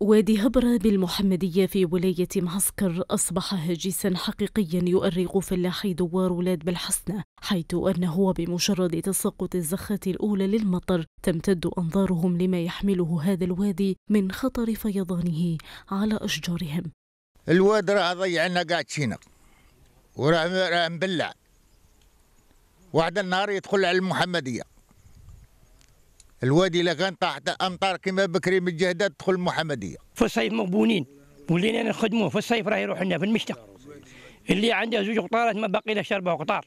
وادي هبرة بالمحمدية في ولاية معسكر أصبح هاجسا حقيقيا يؤرق فلاحي دوار ولاد بالحسنة حيث أنه بمجرد تساقط الزخة الأولى للمطر تمتد أنظارهم لما يحمله هذا الوادي من خطر فيضانه على أشجارهم الواد راه ضيعنا كاع تشينا وراه مبلع واحد النهار يدخل على المحمديه الوادي الا كان تحت امطار كما بكري من الجهدات تدخل المحمديه في الصيف مغبونين ولينا نخدموه في الصيف راه يروح لنا في المشتى اللي عنده زوج قطارات ما باقي لهش اربع قطار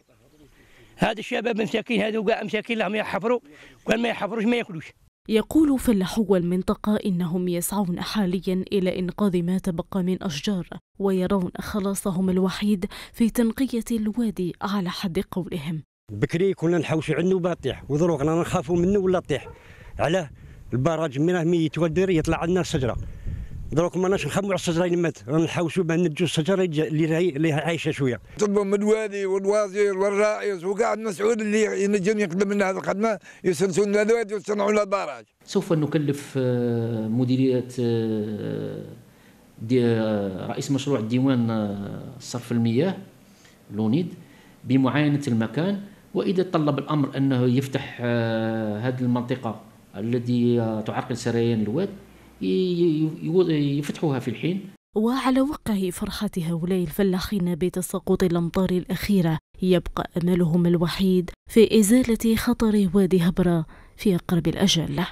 هذا الشباب مساكين هذو كاع مساكين لهم يحفروا وان ما يحفروش ما ياكلوش يقول فلاحو المنطقة إنهم يسعون حاليا إلى إنقاذ ما تبقى من أشجار ويرون خلاصهم الوحيد في تنقية الوادي على حد قولهم بكري كنا نحوسوا عنه النوبه طيح ودروك رانا نخافوا منه ولا طيح علاه البراج من راه مي يتودر يطلع عندنا الشجره دروك ما ناش نخمو على الشجره اللي مات نحوسوا بها نجوا الشجره اللي اللي عايشه شويه طلبوا من الوالي والوزير والرئيس وكاع المسؤول اللي ينجم يقدم لنا هذه الخدمه يسنسوا لنا الوادي ويصنعوا لنا البراج سوف نكلف آه، مديريه آه، آه، رئيس مشروع الديوان صرف المياه لونيد بمعاينه المكان واذا طلب الامر انه يفتح آه، هذه المنطقه التي تعرقل سريان الواد يفتحوها في الحين وعلى وقع فرحة هؤلاء الفلاحين بتساقط الأمطار الأخيرة يبقى أملهم الوحيد في إزالة خطر وادي هبرة في أقرب الأجل